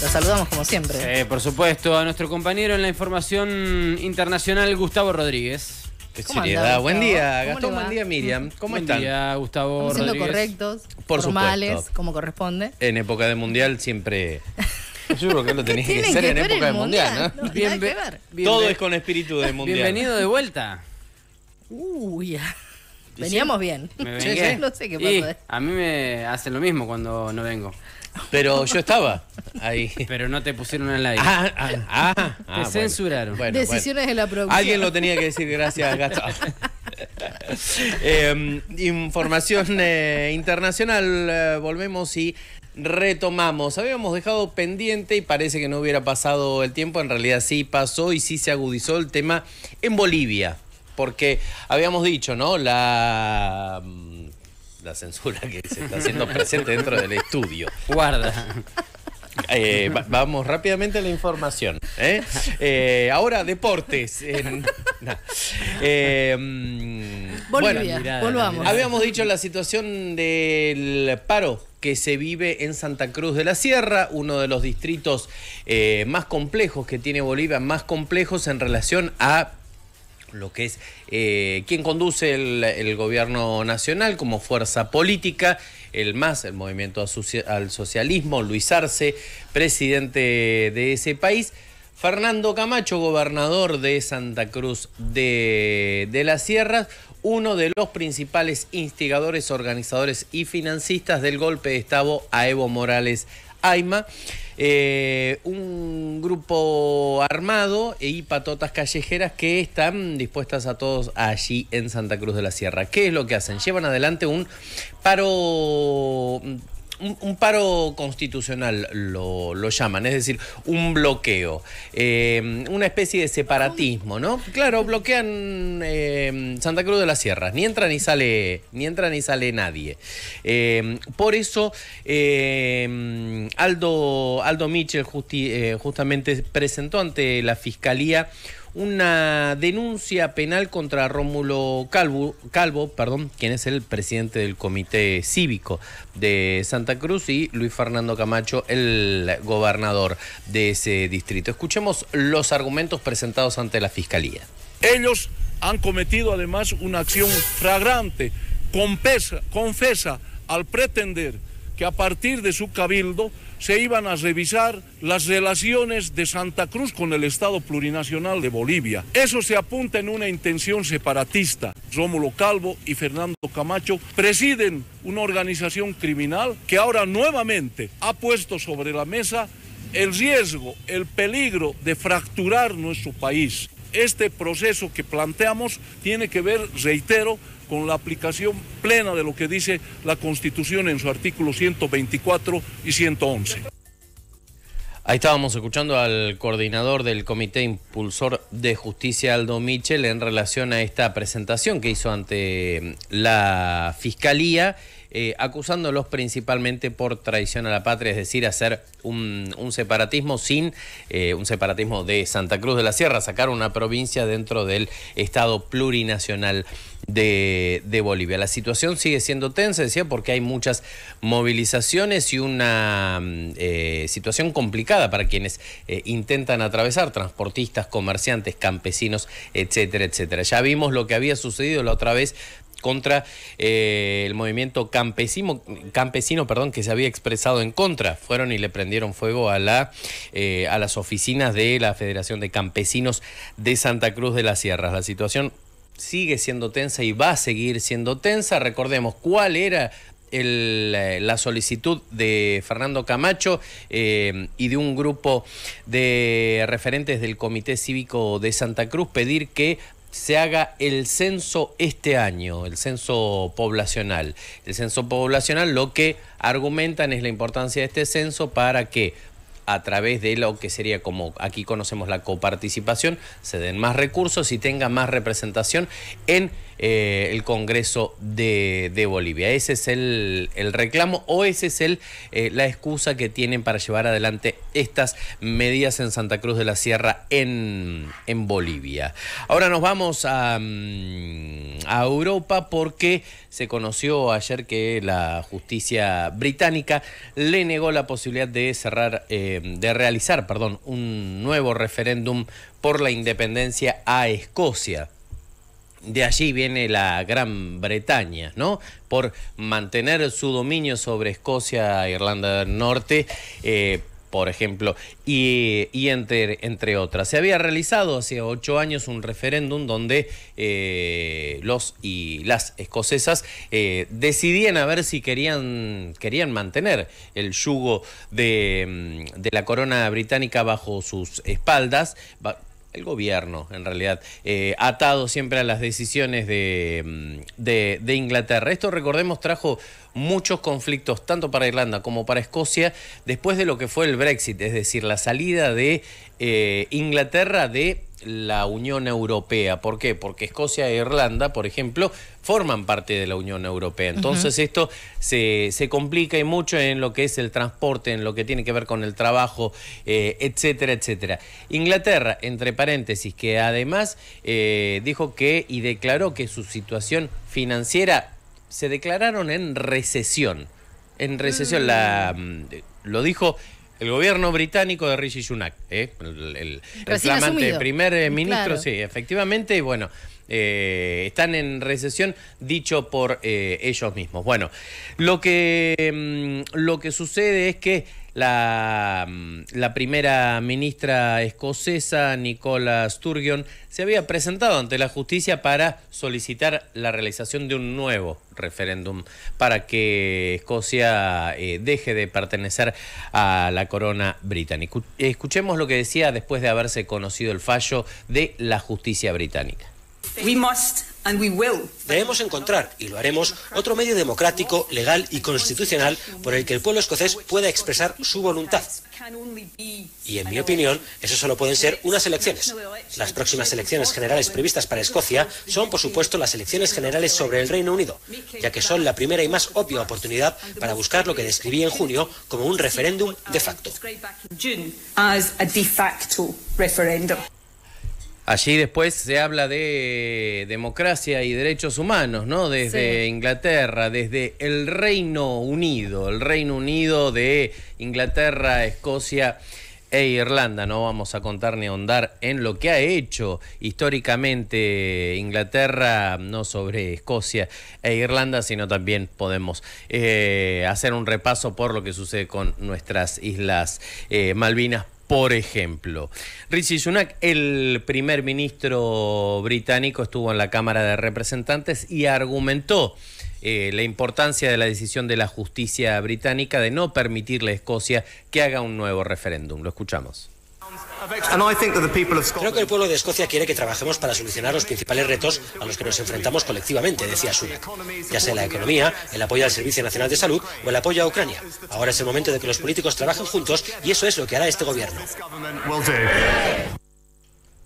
Los saludamos como siempre. Eh, por supuesto, a nuestro compañero en la información internacional, Gustavo Rodríguez. Qué buen día, Gastón. Buen día, Miriam. ¿Cómo están? Buen día, Gustavo. Rodríguez. siendo correctos, por como corresponde. En época de mundial siempre. Yo creo que lo tenés que hacer en época de mundial, ¿no? Todo es con espíritu de mundial. Bienvenido de vuelta. Uy, veníamos bien. No sé qué pasó. a mí me hacen lo mismo cuando no vengo. Pero yo estaba ahí. Pero no te pusieron al aire. Ah, ah, ah, te censuraron. Decisiones de la producción. Alguien lo tenía que decir, gracias, Gastón. Em, información eh, internacional, eh, volvemos y retomamos. Habíamos dejado pendiente y parece que no hubiera pasado el tiempo, en realidad sí pasó y sí se agudizó el tema en Bolivia, porque habíamos dicho, ¿no? La mm, la censura que se está haciendo presente dentro del estudio. Guarda. Eh, vamos rápidamente a la información. ¿eh? Eh, ahora, deportes. Mm, Bolivia, volvamos. Habíamos dicho la situación del paro que se vive en Santa Cruz de la Sierra, uno de los distritos más complejos que tiene Bolivia, más complejos en relación a lo que es eh, quien conduce el, gobierno nacional como fuerza política, el MAS, el Movimiento al Socialismo, Luis Arce, presidente de ese país. Fernando Camacho, gobernador de Santa Cruz de, de las Sierras, uno de los principales instigadores, organizadores y financistas del golpe de Estado a Evo Morales AIMA, eh, un grupo armado y patotas callejeras que están dispuestas a todos allí en Santa Cruz de la Sierra. ¿Qué es lo que hacen? Llevan adelante un paro un, paro constitucional lo, llaman, es decir, un bloqueo, eh, una especie de separatismo, ¿no? Claro, bloquean eh, Santa Cruz de las Sierras, ni entra ni sale, ni entra ni sale nadie. Eh, por eso Aldo, Aldo Mitchell justamente presentó ante la fiscalía una denuncia penal contra Rómulo Calvo, Calvo perdón, quien es el presidente del Comité Cívico de Santa Cruz y Luis Fernando Camacho, el gobernador de ese distrito. Escuchemos los argumentos presentados ante la Fiscalía. Ellos han cometido además una acción fragrante, confesa al pretender que a partir de su cabildo se iban a revisar las relaciones de Santa Cruz con el Estado plurinacional de Bolivia. Eso se apunta en una intención separatista. Rómulo Calvo y Fernando Camacho presiden una organización criminal que ahora nuevamente ha puesto sobre la mesa el riesgo, el peligro de fracturar nuestro país. Este proceso que planteamos tiene que ver, reitero, con la aplicación plena de lo que dice la Constitución en su artículo 124 y 111. Ahí estábamos escuchando al coordinador del Comité Impulsor de Justicia, Aldo Michel, en relación a esta presentación que hizo ante la Fiscalía eh, acusándolos principalmente por traición a la patria, es decir, hacer un, separatismo sin eh, un separatismo de Santa Cruz de la Sierra, sacar una provincia dentro del Estado plurinacional. De, Bolivia. La situación sigue siendo tensa, decía, porque hay muchas movilizaciones y una mm, eh, situación complicada para quienes intentan atravesar, transportistas, comerciantes, campesinos, etcétera, etcétera. Ya vimos lo que había sucedido la otra vez contra eh, el movimiento campesino, campesino perdón, que se había expresado en contra. Fueron y le prendieron fuego a, la, eh, a las oficinas de la Federación de Campesinos de Santa Cruz de las Sierras. La situación sigue siendo tensa y va a seguir siendo tensa. Recordemos cuál era eh, la solicitud de Fernando Camacho y de un grupo de referentes del Comité Cívico de Santa Cruz pedir que se haga el censo este año, el censo poblacional. El censo poblacional lo que argumentan es la importancia de este censo para que a través de lo que sería como aquí conocemos la coparticipación, se den más recursos y tenga más representación en eh, el Congreso de, Bolivia. Ese es el, reclamo o esa es el, eh, la excusa que tienen para llevar adelante estas medidas en Santa Cruz de la Sierra en, Bolivia. Ahora nos vamos a, mm, a Europa porque se conoció ayer que la justicia británica le negó la posibilidad de cerrar, eh, de realizar, perdón, un nuevo referéndum por la independencia a Escocia. De allí viene la Gran Bretaña, ¿no? Por mantener su dominio sobre Escocia, e Irlanda del Norte, eh, por ejemplo, y, entre, otras. Se había realizado hace ocho años un referéndum donde eh, los y las escocesas eh, decidían a ver si querían, querían mantener el yugo de, mm, de la corona británica bajo sus espaldas, el gobierno, en realidad, eh, atado siempre a las decisiones mm, de, Inglaterra. Esto, recordemos, trajo muchos conflictos, tanto para Irlanda como para Escocia, después de lo que fue el Brexit, es decir, la salida de eh, Inglaterra de la Unión Europea. ¿Por qué? Porque Escocia e Irlanda, por ejemplo, forman parte de la Unión Europea. Entonces esto se, complica y mucho en lo que es el transporte, en lo que tiene que ver con el trabajo, eh, etcétera, etcétera. Inglaterra, entre paréntesis, que además eh, dijo que y declaró que su situación financiera se declararon en recesión. En recesión, la, mm. Mm, lo dijo el gobierno británico de Rishi Sunak, ¿eh? el, el reclamante primer eh, ministro, sí, efectivamente, y bueno, eh, están en recesión, dicho por eh, ellos mismos. Bueno, lo que, mm, lo que sucede es que mm, la, primera ministra escocesa, Nicola Sturgeon, se había presentado ante la justicia para solicitar la realización de un nuevo referéndum para que Escocia eh, deje de pertenecer a la corona británica. Escuchemos lo que decía después de haberse conocido el fallo de la justicia británica. Debemos encontrar, y lo haremos, otro medio democrático, legal y constitucional por el que el pueblo escocés pueda expresar su voluntad. Y en mi opinión, eso solo pueden ser unas elecciones. Las próximas elecciones generales previstas para Escocia son, por supuesto, las elecciones generales sobre el Reino Unido, ya que son la primera y más obvia oportunidad para buscar lo que describí en junio como un referéndum de facto. Allí después se habla de democracia y derechos humanos, ¿no? Desde Inglaterra, desde el Reino Unido, el Reino Unido de Inglaterra, Escocia e Irlanda. No vamos a contar ni ahondar en lo que ha hecho históricamente Inglaterra, no sobre Escocia e Irlanda, sino también podemos eh, hacer un repaso por lo que sucede con nuestras islas eh, Malvinas por ejemplo. Rishi Sunak, el primer ministro británico, estuvo en la Cámara de Representantes y argumentó eh, la importancia de la decisión de la justicia británica de no permitirle a Escocia que haga un nuevo referéndum. Lo escuchamos. Creo que el pueblo de Escocia quiere que trabajemos para solucionar los principales retos a los que nos enfrentamos colectivamente, decía Sunak, ya sea la economía, el apoyo al Servicio Nacional de Salud o el apoyo a Ucrania. Ahora es el momento de que los políticos trabajen juntos y eso es lo que hará este gobierno.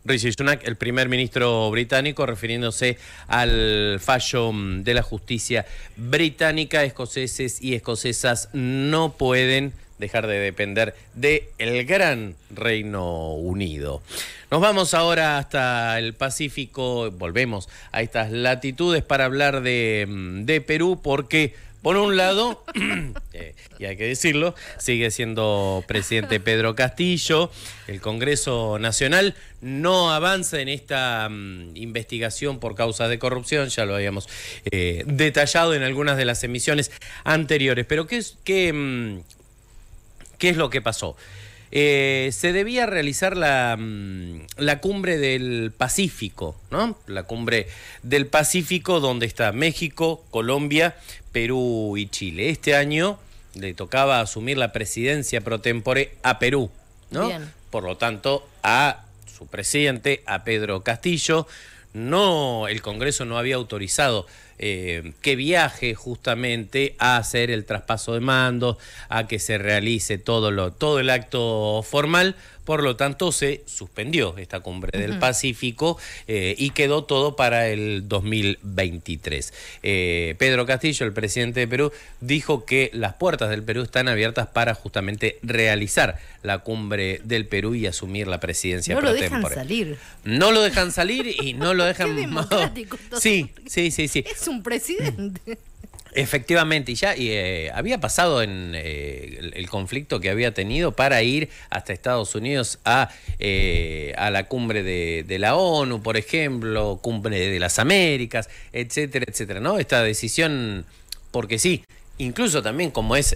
Rishi Sunak, el primer ministro británico, refiriéndose al fallo de la justicia británica, escoceses y escocesas no pueden dejar de depender del el gran Reino Unido. Nos vamos ahora hasta el Pacífico, volvemos a estas latitudes para hablar de, mm, de Perú porque... Por un lado, eh, y hay que decirlo, sigue siendo presidente Pedro Castillo, el Congreso Nacional no avanza en esta mm, investigación por causas de corrupción, ya lo habíamos eh, detallado en algunas de las emisiones anteriores, pero ¿qué, qué mm, ¿Qué es lo que pasó? Eh, se debía realizar la, mm, la, cumbre del Pacífico, ¿no? La cumbre del Pacífico donde está México, Colombia, Perú y Chile. Este año le tocaba asumir la presidencia pro tempore a Perú, ¿no? Por lo tanto, a su presidente, a Pedro Castillo, no, el Congreso no había autorizado eh, que viaje justamente a hacer el traspaso de mandos, a que se realice todo, lo, todo el acto formal. Por lo tanto, se suspendió esta cumbre del Pacífico eh, y quedó todo para el 2023. Eh, Pedro Castillo, el presidente de Perú, dijo que las puertas del Perú están abiertas para justamente realizar la cumbre del Perú y asumir la presidencia. No lo dejan salir. No lo dejan salir y no lo dejan. Sí, sí, sí, sí presidente. Efectivamente, y ya y, eh, había pasado en eh, el, conflicto que había tenido para ir hasta Estados Unidos a, eh, a la cumbre de, de, la ONU, por ejemplo, cumbre de las Américas, etcétera, etcétera, ¿no? Esta decisión, porque sí, incluso también como es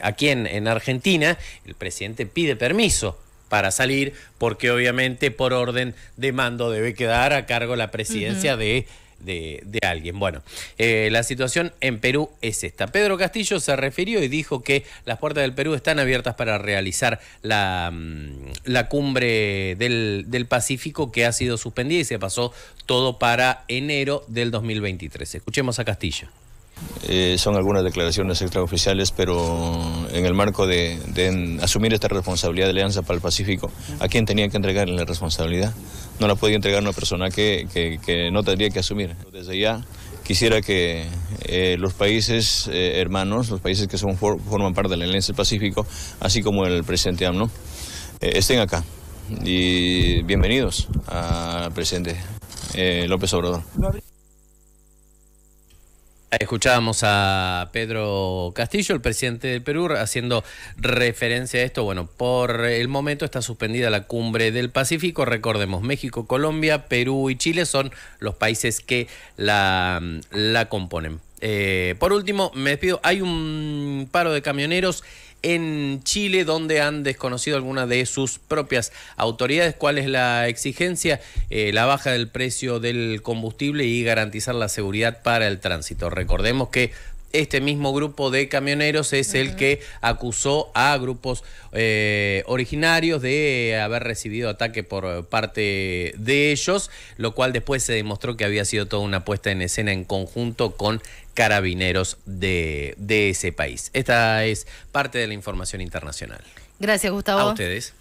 aquí en, Argentina, el presidente pide permiso para salir, porque obviamente por orden de mando debe quedar a cargo la presidencia de de, alguien. Bueno, eh, la situación en Perú es esta. Pedro Castillo se refirió y dijo que las puertas del Perú están abiertas para realizar la, mm, la cumbre del, del Pacífico que ha sido suspendida y se pasó todo para enero del 2023. Escuchemos a Castillo. Eh, son algunas declaraciones extraoficiales, pero en el marco de, asumir esta responsabilidad de Alianza para el Pacífico, ¿a quién tenía que entregarle la responsabilidad? no la podía entregar a una persona que, que, no tendría que asumir. Desde ya quisiera que eh, los países eh, hermanos, los países que son, forman parte del Alianza Pacífico, así como el presidente AMNO, eh, estén acá. Y bienvenidos al presidente López Obrador. Escuchábamos a Pedro Castillo, el presidente del Perú, haciendo referencia a esto. Bueno, por el momento está suspendida la cumbre del Pacífico. Recordemos, México, Colombia, Perú y Chile son los países que la, la componen. Eh, por último, me despido, hay un paro de camioneros en Chile, donde han desconocido algunas de sus propias autoridades. ¿Cuál es la exigencia? Eh, la baja del precio del combustible y garantizar la seguridad para el tránsito. Recordemos que este mismo grupo de camioneros es el que acusó a grupos eh, originarios de haber recibido ataque por parte de ellos, lo cual después se demostró que había sido toda una puesta en escena en conjunto con carabineros de, ese país. Esta es parte de la información internacional. Gracias, Gustavo. A ustedes.